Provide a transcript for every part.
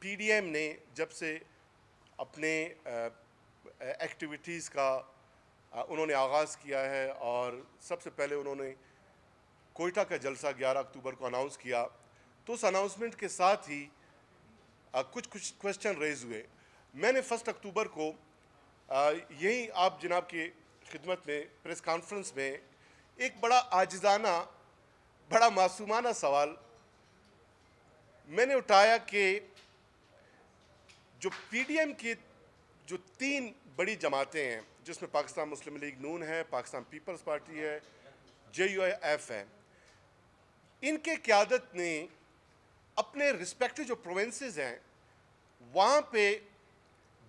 PDM ने जब से अपने एक्टिविटीज़ का उन्होंने आगाज़ किया है और सबसे पहले उन्होंने कोयटा का जलसा 11 अक्टूबर को अनाउंस किया तो उस अनाउंसमेंट के साथ ही कुछ कुछ क्वेश्चन रेज हुए मैंने फर्स्ट अक्टूबर को यही आप जनाब की खिदमत में प्रेस कॉन्फ्रेंस में एक बड़ा आजदाना बड़ा मासूमाना सवाल मैंने उठाया कि जो पीडीएम की जो तीन बड़ी जमातें हैं जिसमें पाकिस्तान मुस्लिम लीग नून है पाकिस्तान पीपल्स पार्टी है जे यू एफ है इनके क्यादत ने अपने रिस्पेक्टिव जो प्रोविंसेस हैं वहाँ पे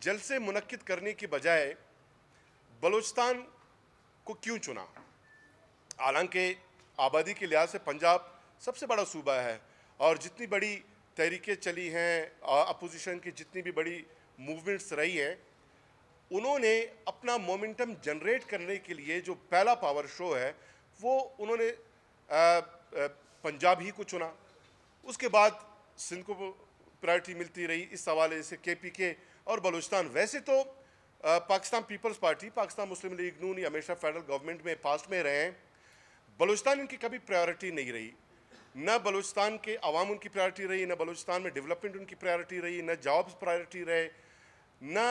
जलसे मुनद करने की बजाय बलूचिस्तान को क्यों चुना हालांकि आबादी के लिहाज से पंजाब सबसे बड़ा सूबा है और जितनी बड़ी तहरीकें चली हैं अपोजिशन की जितनी भी बड़ी मूवमेंट्स रही हैं उन्होंने अपना मोमेंटम जनरेट करने के लिए जो पहला पावर शो है वो उन्होंने पंजाब ही को चुना उसके बाद सिंध को प्रायोरिटी मिलती रही इस हवाले से के पी के और बलूचिस्तान वैसे तो आ, Pakistan peoples party Pakistan muslim league Noon हमेशा फेडरल गवर्नमेंट में पास्ट में रहे हैं बलूचिस्तान इनकी कभी प्रायोरिटी नहीं रही न बलूचिस्तान के अवाम उनकी प्रायोरिटी रही न बलूचिस्तान में डेवलपमेंट उनकी प्रायोरिटी रही न जॉब्स प्रायोरिटी रहे न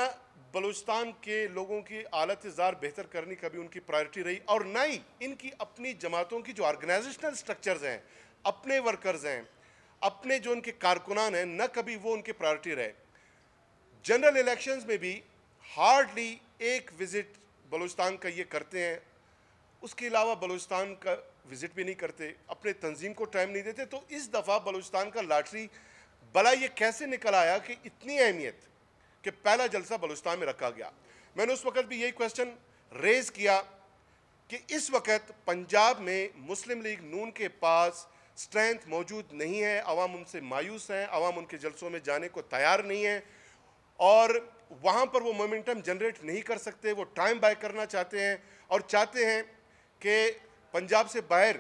बलूचिस्तान के लोगों की आलत इज़ार बेहतर करनी कभी उनकी प्रायोरिटी रही और ना ही इनकी अपनी जमातों की जो ऑर्गेनाइजेशनल स्ट्रक्चर्स हैं अपने वर्कर्स हैं अपने जो उनके कारकुनान हैं न कभी वो उनकी प्रायोरिटी रहे जनरल इलेक्शन में भी हार्डली एक विज़िट बलूचिस्तान का ये करते हैं उसके अलावा बलूचिस्तान का विज़िट भी नहीं करते अपने तंजीम को टाइम नहीं देते तो इस दफ़ा बलूचिस्तान का लाटरी भला ये कैसे निकल आया कि इतनी अहमियत कि पहला जलसा बलूचिस्तान में रखा गया मैंने उस वक़्त भी यही क्वेश्चन रेज़ किया कि इस वक्त पंजाब में मुस्लिम लीग नून के पास स्ट्रेंथ मौजूद नहीं है आवाम उनसे मायूस हैं आवाम उनके जलसों में जाने को तैयार नहीं है और वहाँ पर वो मोमेंटम जनरेट नहीं कर सकते वो टाइम बाय करना चाहते हैं और चाहते हैं कि पंजाब से बाहर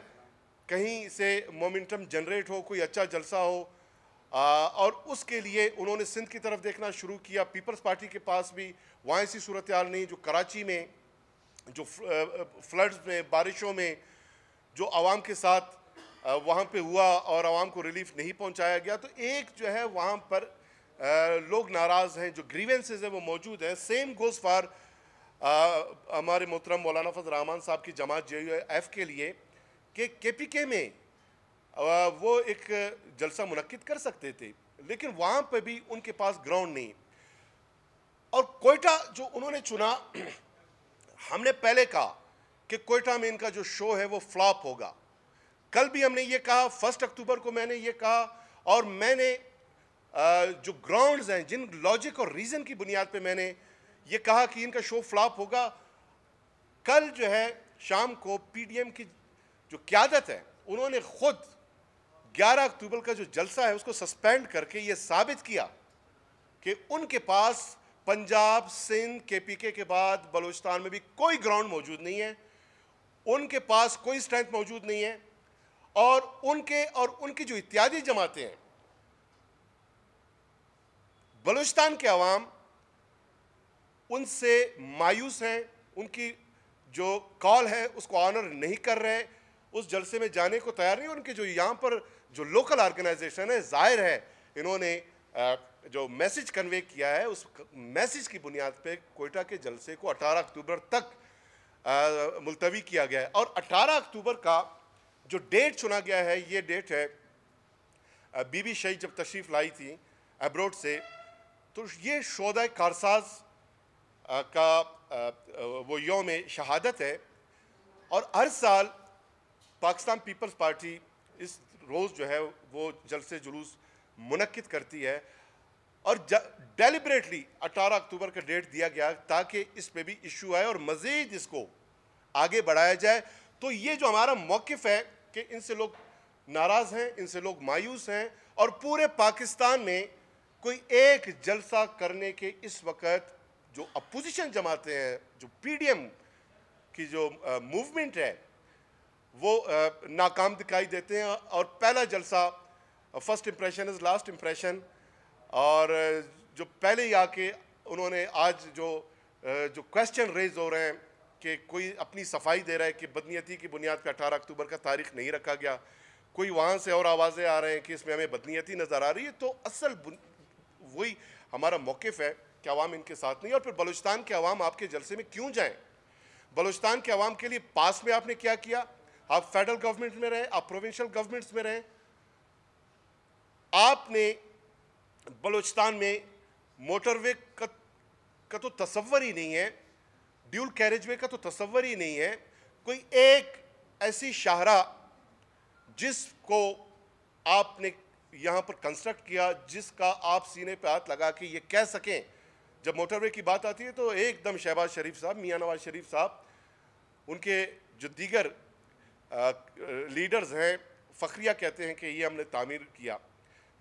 कहीं से मोमेंटम जनरेट हो कोई अच्छा जलसा हो आ, और उसके लिए उन्होंने सिंध की तरफ देखना शुरू किया पीपल्स पार्टी के पास भी वहाँ ऐसी सूरत हाल नहीं जो कराची में जो फ्लड्स में बारिशों में जो आवाम के साथ वहाँ पे हुआ और आवाम को रिलीफ नहीं पहुँचाया गया तो एक जो है वहाँ पर लोग नाराज़ हैं जो ग्रीवेंसेज हैं वो मौजूद हैं सेम गोज़ फॉर हमारे मोहतरम मौलाना फजल रहमान साहब की जमात जे एफ़ के लिए कि के पी के में आ, वो एक जलसा मनद कर सकते थे लेकिन वहाँ पर भी उनके पास ग्राउंड नहीं और कोयटा जो उन्होंने चुना हमने पहले कहा कि कोयटा में इनका जो शो है वो फ्लॉप होगा कल भी हमने ये कहा फर्स्ट अक्टूबर को मैंने ये कहा और मैंने जो ग्राउंड्स हैं जिन लॉजिक और रीज़न की बुनियाद पे मैंने ये कहा कि इनका शो फ्लॉप होगा कल जो है शाम को पीडीएम की जो क्यादत है उन्होंने खुद 11 अक्टूबर का जो जलसा है उसको सस्पेंड करके ये साबित किया कि उनके पास पंजाब सिंध केपीके के बाद बलूचिस्तान में भी कोई ग्राउंड मौजूद नहीं है उनके पास कोई स्ट्रेंथ मौजूद नहीं है और उनके और उनकी जो इत्यादि जमातें हैं बलूचिस्तान के अवाम उनसे मायूस हैं उनकी जो कॉल है उसको ऑनर नहीं कर रहे उस जलसे में जाने को तैयार नहीं उनके जो यहाँ पर जो लोकल ऑर्गेनाइजेशन है जाहिर है इन्होंने जो मैसेज कन्वे किया है उस मैसेज की बुनियाद पे कोयटा के जलसे को 18 अक्टूबर तक मुलतवी किया गया है और 18 अक्टूबर का जो डेट चुना गया है ये डेट है बीबी शही जब तशरीफ़ लाई थी अब्रोड से तो ये शोदा कारसाज़ का वो योम शहादत है और हर साल पाकिस्तान पीपल्स पार्टी इस रोज़ जो है वो जलसे जुलूस मनक़द करती है और डेलीबरेटली 18 अक्टूबर का डेट दिया गया ताकि इस पर भी इशू आए और मज़ीद इसको आगे बढ़ाया जाए तो ये जो हमारा मौक़ है कि इनसे लोग नाराज़ हैं इनसे लोग मायूस हैं और पूरे पाकिस्तान में कोई एक जलसा करने के इस वक्त जो अपोजिशन जमाते हैं जो पीडीएम की जो मूवमेंट है वो नाकाम दिखाई देते हैं और पहला जलसा first impression is last impression और जो पहले ही आके उन्होंने आज जो जो क्वेश्चन रेज हो रहे हैं कि कोई अपनी सफाई दे रहा है कि बदनीयती की बुनियाद पर अठारह अक्टूबर का तारीख नहीं रखा गया कोई वहाँ से और आवाज़ें आ रहे हैं कि इसमें हमें बदनीयती नज़र आ रही है तो असल वही हमारा मौक़ है कि आवाम इनके साथ नहीं और फिर बलूचिस्तान के अवाम आपके जलसे में क्यों जाएँ बलूचिस्तान के अवाम के लिए पास में आपने क्या किया आप फेडरल गवर्नमेंट में रहे आप प्रोविंशियल गवर्नमेंट्स में रहे आपने बलूचिस्तान में मोटरवे का, का तो तस्वर ही नहीं है ड्यूल कैरेजवे का तो तस्वर ही नहीं है कोई एक ऐसी शाहरा जिसको आपने यहाँ पर कंस्ट्रक्ट किया जिसका आप सीने पर हाथ लगा के ये कह सकें जब मोटरवे की बात आती है तो एकदम शहबाज शरीफ साहब मियाँ नवाज शरीफ साहब उनके जो दीगर लीडर्स हैं फ़खरिया कहते हैं कि ये हमने तामीर किया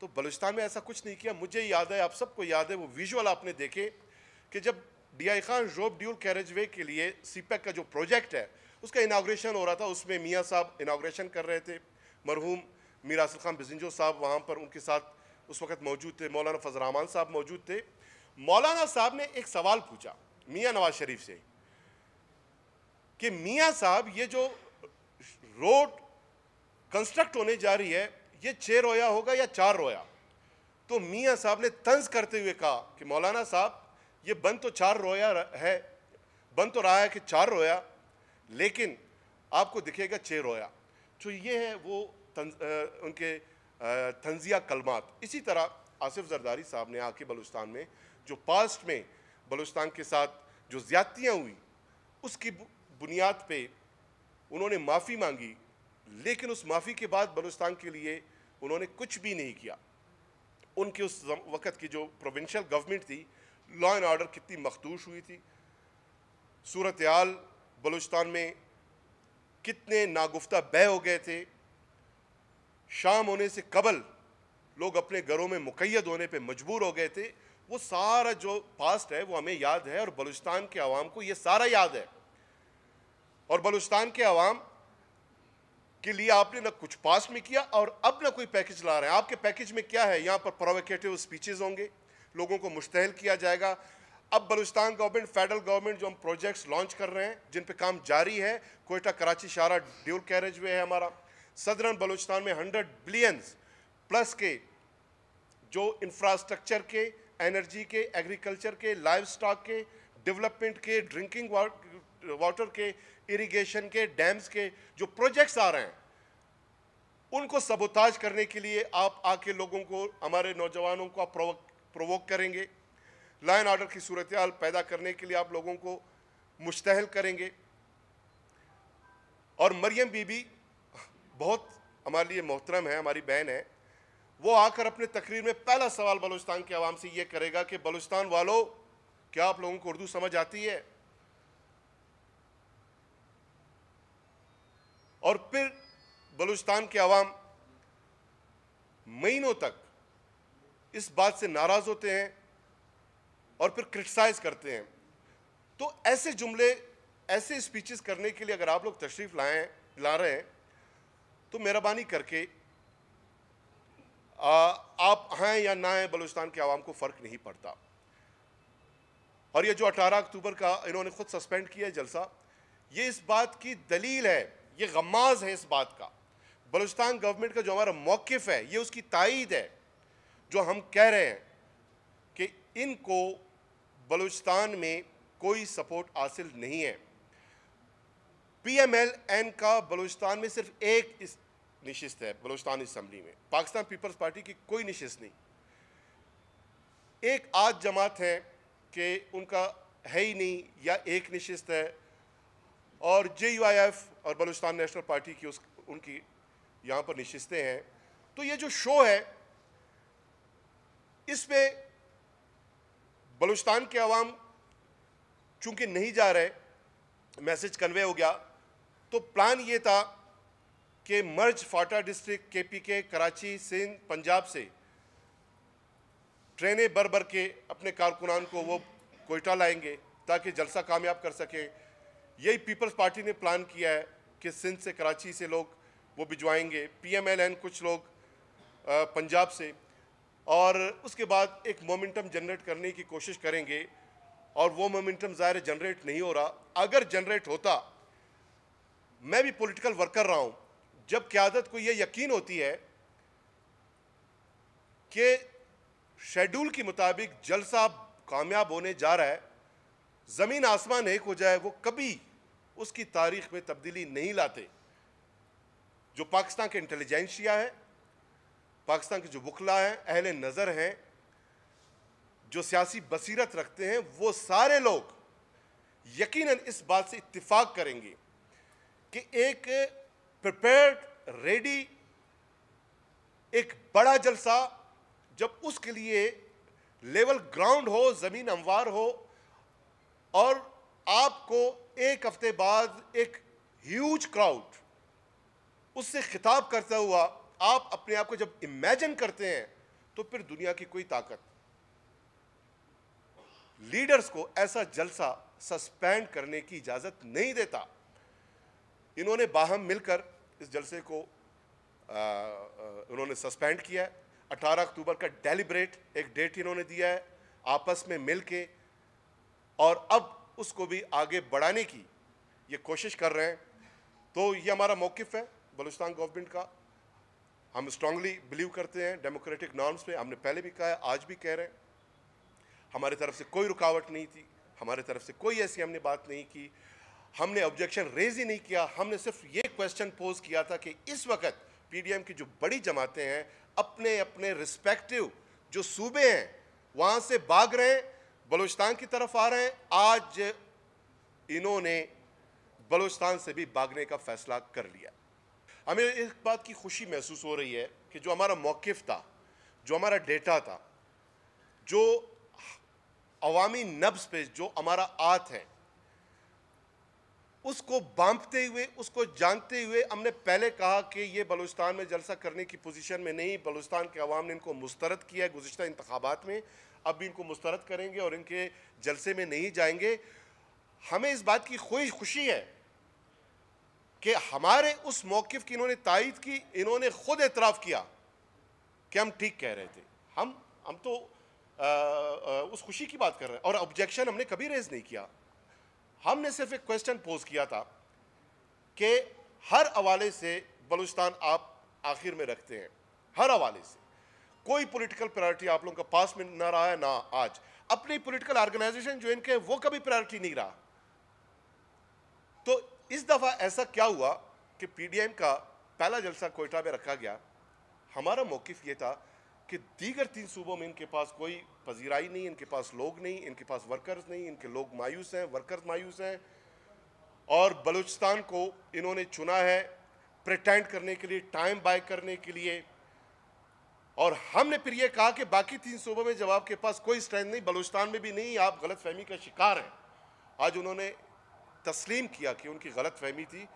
तो बलूचिस्तान में ऐसा कुछ नहीं किया मुझे याद है आप सबको याद है वो विजुअल आपने देखे कि जब डी आई खान रोप ड्यूल वे के लिए सीपैक e का जो प्रोजेक्ट है उसका इनाग्रेशन हो रहा था उसमें मियाँ साहब इनाग्रेशन कर रहे थे मरहूम मीरासल खान बिजिंजो साहब वहाँ पर उनके साथ उस वक्त मौजूद थे मौलाना फजल रहमान साहब मौजूद थे मौलाना साहब ने एक सवाल पूछा मियाँ नवाज शरीफ से कि मियाँ साहब ये जो रोड कंस्ट्रक्ट होने जा रही है ये छः रोया होगा या चार रोया तो मियाँ साहब ने तंज करते हुए कहा कि मौलाना साहब ये बन तो चार रोया है बन तो रहा है कि चार रोया लेकिन आपको दिखेगा छः रोया तो ये है वो तंज, आ, उनके तंजिया कलमात इसी तरह आसिफ जरदारी साहब ने आके बलुस्तान में जो पास्ट में बलूचिस्तान के साथ जो ज़्यादतियाँ हुई उसकी बुनियाद पे उन्होंने माफ़ी मांगी लेकिन उस माफ़ी के बाद बलूचिस्तान के लिए उन्होंने कुछ भी नहीं किया उनके उस वक़्त की जो प्रोविंशियल गवर्नमेंट थी लॉ एंड ऑर्डर कितनी मखदूश हुई थी सूरत आल बलूचस्तान में कितने नागुफ्ता बह हो गए थे शाम होने से कबल लोग अपने घरों में मुकैद होने पे मजबूर हो गए थे वो सारा जो पास्ट है वो हमें याद है और बलूचिस्तान के आवाम को ये सारा याद है और बलूचिस्तान के आवाम के लिए आपने ना कुछ पास्ट में किया और अब ना कोई पैकेज ला रहे हैं आपके पैकेज में क्या है यहाँ पर प्रोवोकेटिव स्पीचेज होंगे लोगों को मुश्तहल किया जाएगा अब बलुचस्तान गवर्नमेंट फेडरल गवर्नमेंट जो हम प्रोजेक्ट्स लॉन्च कर रहे हैं जिन पर काम जारी है कोयटा कराची शारा ड्यूल कैरेज वे है हमारा सदरन बलूचिस्तान में हंड्रेड बिलियंस प्लस के जो इंफ्रास्ट्रक्चर के एनर्जी के एग्रीकल्चर के लाइव स्टॉक के डेवलपमेंट के ड्रिंकिंग वाटर के इरिगेशन के डैम्स के जो प्रोजेक्ट्स आ रहे हैं उनको सबोताज करने के लिए आप आके लोगों को हमारे नौजवानों को प्रोवोक प्रोवोक करेंगे लाइन ऑर्डर की सूरत पैदा करने के लिए आप लोगों को मुश्तहल करेंगे और मरियम बीबी बहुत हमारे लिए मोहतरम है हमारी बहन है वो आकर अपने तकरीर में पहला सवाल बलूचिस्तान के आवाम से ये करेगा कि बलूचिस्तान वालों क्या आप लोगों को उर्दू समझ आती है और फिर बलूचिस्तान के आवाम महीनों तक इस बात से नाराज़ होते हैं और फिर क्रिटिसाइज़ करते हैं तो ऐसे जुमले ऐसे स्पीचेस करने के लिए अगर आप लोग तशरीफ़ लाएँ ला रहे हैं तो मेहरबानी करके आप हैं या ना हैं बलूचिस्तान के आवाम को फ़र्क नहीं पड़ता और ये जो 18 अक्टूबर का इन्होंने खुद सस्पेंड किया जलसा ये इस बात की दलील है ये गमाज है इस बात का बलूचिस्तान गवर्नमेंट का जो हमारा मौक़ है ये उसकी तइद है जो हम कह रहे हैं कि इनको बलूचिस्तान में कोई सपोर्ट हासिल नहीं है पी एम एल एन का बलूचिस्तान में सिर्फ एक नशस्त है बलोचस्तान इसम्बली में पाकिस्तान पीपल्स पार्टी की कोई नशस्त नहीं एक आज जमात है कि उनका है ही नहीं या एक नशस्त है और जे यू आई एफ और बलूचिस्तान नेशनल पार्टी की उस उनकी यहाँ पर नशस्तें हैं तो ये जो शो है इसमें बलूचिस्तान के आवाम चूँकि नहीं जा रहे मैसेज कन्वे हो गया तो प्लान ये था के merge FATA district KPK Karachi Sindh Punjab से ट्रेनें बर भर के अपने कारकुनान को वो कोयटा लाएंगे ताकि जलसा कामयाब कर सकें यही पीपल्स पार्टी ने प्लान किया है कि सिंध से कराची से लोग वो भिजवाएंगे पीएमएलएन कुछ लोग पंजाब से और उसके बाद एक मोमेंटम जनरेट करने की कोशिश करेंगे और वो मोमेंटम ज़ाहिर जनरेट नहीं हो रहा अगर जनरेट होता मैं भी पॉलिटिकल वर्कर रहा हूँ जब क्यादत को यह यकीन होती है कि शेड्यूल के मुताबिक जलसा कामयाब होने जा रहा है ज़मीन आसमान एक हो जाए वो कभी उसकी तारीख में तब्दीली नहीं लाते जो पाकिस्तान के इंटेलिजेंशिया है पाकिस्तान के जो बुखला हैं अहल नज़र हैं जो सियासी बसीरत रखते हैं वो सारे लोग यकीनन इस बात से इत्तेफाक करेंगे कि एक प्रिपेयर्ड रेडी एक बड़ा जलसा जब उसके लिए लेवल ग्राउंड हो ज़मीन हमवार हो और आपको एक हफ्ते बाद एक ह्यूज क्राउड उससे खिताब करता हुआ आप अपने आप को जब इमेजिन करते हैं तो फिर दुनिया की कोई ताकत लीडर्स को ऐसा जलसा सस्पेंड करने की इजाज़त नहीं देता इन्होंने बाहम मिलकर इस जलसे को आ, उन्होंने सस्पेंड किया है अठारह अक्टूबर का डेलीब्रेट एक डेट इन्होंने दिया है आपस में मिल के और अब उसको भी आगे बढ़ाने की ये कोशिश कर रहे हैं तो ये हमारा मौक़ है बलूचिस्तान गवर्नमेंट का हम स्ट्रांगली बिलीव करते हैं डेमोक्रेटिक नॉर्म्स पे हमने पहले भी कहा है आज भी कह रहे हैं हमारी तरफ से कोई रुकावट नहीं थी हमारी तरफ से कोई ऐसी हमने बात नहीं की हमने ऑब्जेक्शन रेज ही नहीं किया हमने सिर्फ ये क्वेश्चन पोज किया था कि इस वक्त पीडीएम की जो बड़ी जमातें हैं अपने अपने रिस्पेक्टिव जो सूबे हैं वहाँ से भाग रहे हैं बलूचिस्तान की तरफ आ रहे हैं आज इन्होंने बलोचिस्तान से भी भागने का फैसला कर लिया हमें इस बात की खुशी महसूस हो रही है कि जो हमारा मौक़ था जो हमारा डेटा था जो अवामी नब्स पे जो हमारा आत है उसको बांपते हुए उसको जानते हुए हमने पहले कहा कि ये बलूचिस्तान में जलसा करने की पोजीशन में नहीं बलूचिस्तान के अवाम ने इनको मुस्तरद किया है गुज्त इंतबात में अब भी इनको मुस्तरद करेंगे और इनके जलसे में नहीं जाएंगे हमें इस बात की खुश खुशी है कि हमारे उस मौक़ की इन्होंने तायद की इन्होंने ख़ुद एतराफ़ किया कि हम ठीक कह रहे थे हम हम तो आ, आ, उस खुशी की बात कर रहे हैं और ऑब्जेक्शन हमने कभी रेज नहीं किया हमने सिर्फ एक क्वेश्चन पोज किया था कि हर हवाले से बलूचिस्तान आप आखिर में रखते हैं हर हवाले से कोई पॉलिटिकल प्रायोरिटी आप लोगों का पास में ना रहा है ना आज अपनी पॉलिटिकल ऑर्गेनाइजेशन जो इनके वो कभी प्रायोरिटी नहीं रहा तो इस दफ़ा ऐसा क्या हुआ कि पीडीएम का पहला जलसा कोयटा में रखा गया हमारा मौकफ ये था कि दीगर तीन सूबों में इनके पास कोई पजीराई नहीं इनके पास लोग नहीं इनके पास वर्कर्स नहीं इनके लोग मायूस हैं वर्कर्स मायूस हैं और बलूचिस्तान को इन्होंने चुना है प्रटेंड करने के लिए टाइम बाय करने के लिए और हमने फिर ये कहा कि बाकी तीन सूबों में जब आपके पास कोई स्ट्रेंथ नहीं बलूचिस्तान में भी नहीं आप गलत फहमी का शिकार हैं आज उन्होंने तस्लीम किया कि उनकी गलत फहमी थी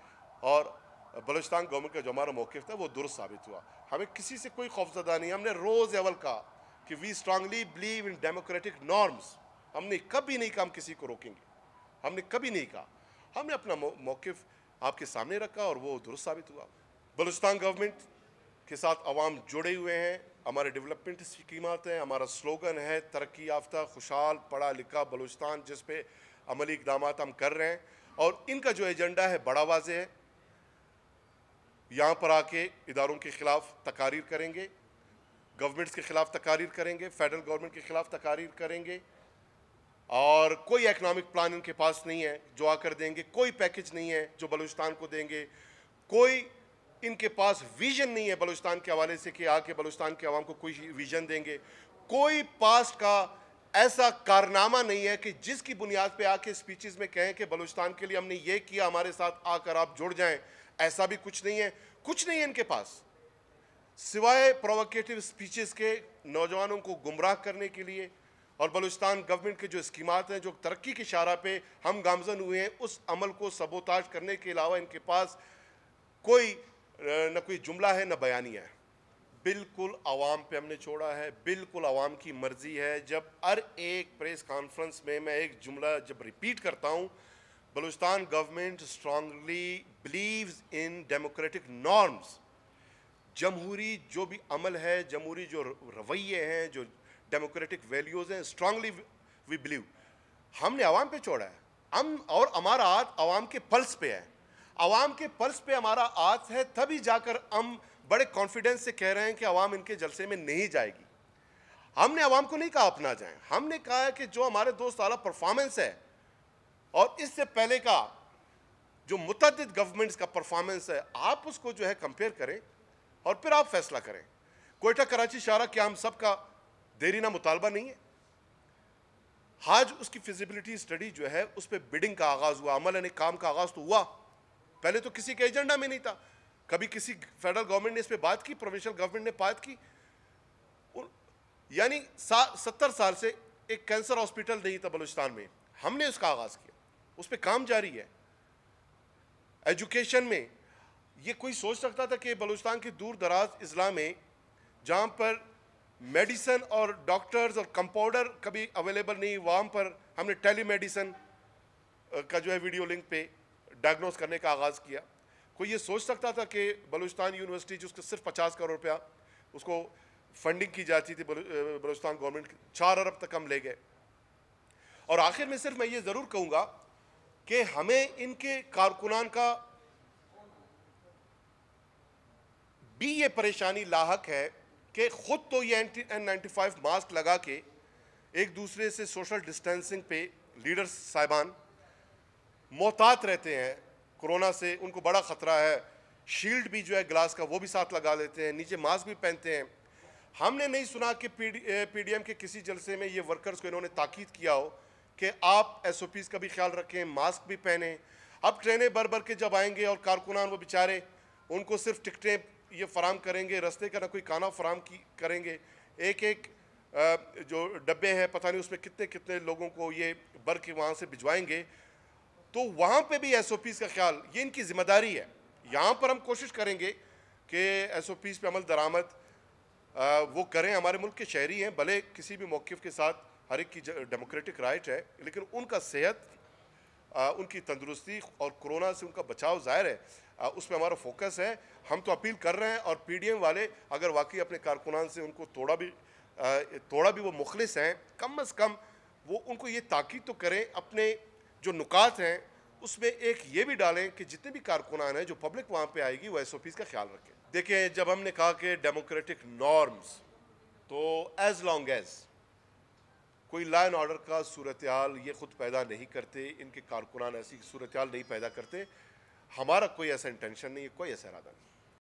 और बलोचिस्तान गवर्नमेंट का जो हमारा मौक़ था वो दुरुस्त साबित हुआ हमें किसी से कोई खौफजदा नहीं हमने रोज़ अवल कहा कि we strongly believe in democratic norms हमने कभी नहीं कहा हम किसी को रोकेंगे हमने कभी नहीं कहा हमने अपना मौक़ आपके सामने रखा और वो दुरुस्त साबित हुआ बलोचिस्तान गवर्नमेंट के साथ आवाम जुड़े हुए हैं हमारे डेवलपमेंट स्कीमात हैं हमारा स्लोगन है तरक्की याफ्ता खुशहाल पढ़ा लिखा बलोचिस्तान जिस अमली इकदाम हम कर रहे हैं और इनका जो एजेंडा है बड़ा वाजे है यहाँ पर आके इदारों के ख़िलाफ़ तकारीर करेंगे गवर्नमेंट्स के ख़िलाफ़ तकारीर करेंगे फेडरल गवर्नमेंट के ख़िलाफ़ तकारीर करेंगे और कोई इकनॉमिक प्लान इनके पास नहीं है जो आकर देंगे कोई पैकेज नहीं है जो बलूचिस्तान को देंगे कोई इनके पास विजन नहीं है बलूचिस्तान के हवाले से कि आके बलूचिस्तान के आवाम को कोई विजन देंगे कोई पास्ट का ऐसा कारनामा नहीं है कि जिसकी बुनियाद पे आके स्पीचेस में कहें कि बलूचिस्तान के लिए हमने ये किया हमारे साथ आकर आप जुड़ जाएं ऐसा भी कुछ नहीं है कुछ नहीं है इनके पास सिवाय प्रोवोकेटिव स्पीचेस के नौजवानों को गुमराह करने के लिए और बलूचिस्तान गवर्नमेंट के जो स्कीमात हैं जो तरक्की के इशारा पे हम गामजन हुए हैं उस अमल को सबोताज करने के अलावा इनके पास कोई न कोई जुमला है न बयानिया है बिल्कुल आवाम पे हमने छोड़ा है बिल्कुल आवाम की मर्ज़ी है जब हर एक प्रेस कॉन्फ्रेंस में मैं एक जुमला जब रिपीट करता हूँ Balochistan government strongly believes in democratic norms. जमहूरी जो भी अमल है जमहूरी जो रवैये हैं जो डेमोक्रेटिक वैल्यूज़ हैं स्ट्रांगली वी बिलीव हमने आवाम पे छोड़ा है हम और हमारा हाथ आवाम के पल्स पे है आवाम के पल्स पे हमारा हाथ है तभी जाकर हम बड़े कॉन्फिडेंस से कह रहे हैं कि आवाम इनके जलसे में नहीं जाएगी हमने आवाम को नहीं कहा अपना जाए हमने कहा है कि जो हमारे दोस्त आला परफॉर्मेंस है और इससे पहले का जो मुतद गवर्नमेंट्स का परफॉर्मेंस है आप उसको जो है कंपेयर करें और फिर आप फैसला करें कोयटा कराची शारा क्या हम सब का देरी ना मुतालबा नहीं है आज उसकी फिजिबिलिटी स्टडी जो है उस पर बिडिंग का आगाज़ हुआ अमल यानी काम का आगाज़ तो हुआ पहले तो किसी के एजेंडा में नहीं था कभी किसी फेडरल गवर्नमेंट ने इस पर बात की प्रोविंशल गवर्नमेंट ने बात की यानी सा, सत्तर साल से एक कैंसर हॉस्पिटल नहीं था बलूचिस्तान में हमने उसका आगाज़ किया उस पर काम जारी है एजुकेशन में ये कोई सोच सकता था कि बलूचिस्तान के दूर दराज अज़ला में जहाँ पर मेडिसन और डॉक्टर्स और कंपाउंडर कभी अवेलेबल नहीं वहाँ पर हमने टेली मेडिसन का जो है वीडियो लिंक पे डायग्नोस करने का आगाज़ किया कोई ये सोच सकता था कि बलूचिस्तान यूनिवर्सिटी उसका सिर्फ पचास करोड़ रुपया उसको फंडिंग की जाती थी बलूचिस्तान गवर्नमेंट चार अरब तक हम ले गए और आखिर में सिर्फ मैं ये ज़रूर कहूँगा कि हमें इनके कारकुनान का भी ये परेशानी लाक है कि ख़ुद तो ये anti N ninety five mask लगा के एक दूसरे से सोशल डिस्टेंसिंग पे लीडर्स साहिबान मोहतात रहते हैं कोरोना से उनको बड़ा ख़तरा है शील्ड भी जो है ग्लास का वो भी साथ लगा लेते हैं नीचे मास्क भी पहनते हैं हमने नहीं सुना कि पी डी के किसी जलसे में ये वर्कर्स को इन्होंने ताकीद किया हो कि आप एस ओ पीज़ का भी ख्याल रखें मास्क भी पहने अब ट्रेनें भर भर के जब आएंगे और कारकुनान वो बेचारे उनको सिर्फ टिकटें ये फराम करेंगे रस्ते का ना कोई खाना फराम की करेंगे एक एक जो डब्बे हैं पता नहीं उसमें कितने कितने लोगों को ये भर के वहाँ से भिजवाएंगे तो वहाँ पे भी एस का ख्याल ये इनकी ज़िम्मेदारी है यहाँ पर हम कोशिश करेंगे कि एस ओ पीज़ पर अमल दरामद वो करें हमारे मुल्क के शहरी हैं भले किसी भी मौक़ के साथ हर एक की डेमोक्रेटिक राइट है लेकिन उनका सेहत आ, उनकी तंदुरुस्ती और कोरोना से उनका बचाव ज़ाहिर है आ, पर हमारा फोकस है हम तो अपील कर रहे हैं और पीडीएम वाले अगर वाकई अपने कारकुनान से उनको थोड़ा भी आ, थोड़ा भी वो मुखलिस हैं कम अज़ कम वो उनको ये ताकीद तो करें अपने जो नुकात हैं उसमें एक ये भी डालें कि जितने भी कारकुनान हैं जो पब्लिक वहाँ पर आएगी वो एस का ख्याल रखें देखिए जब हमने कहा कि डेमोक्रेटिक नॉर्म्स तो एज़ लॉन्ग एज़ कोई ला एंड ऑर्डर का सूरत ये ख़ुद पैदा नहीं करते इनके कारकुनान ऐसी सूरत नहीं पैदा करते हमारा कोई ऐसा इंटेंशन नहीं है कोई ऐसा इरादा नहीं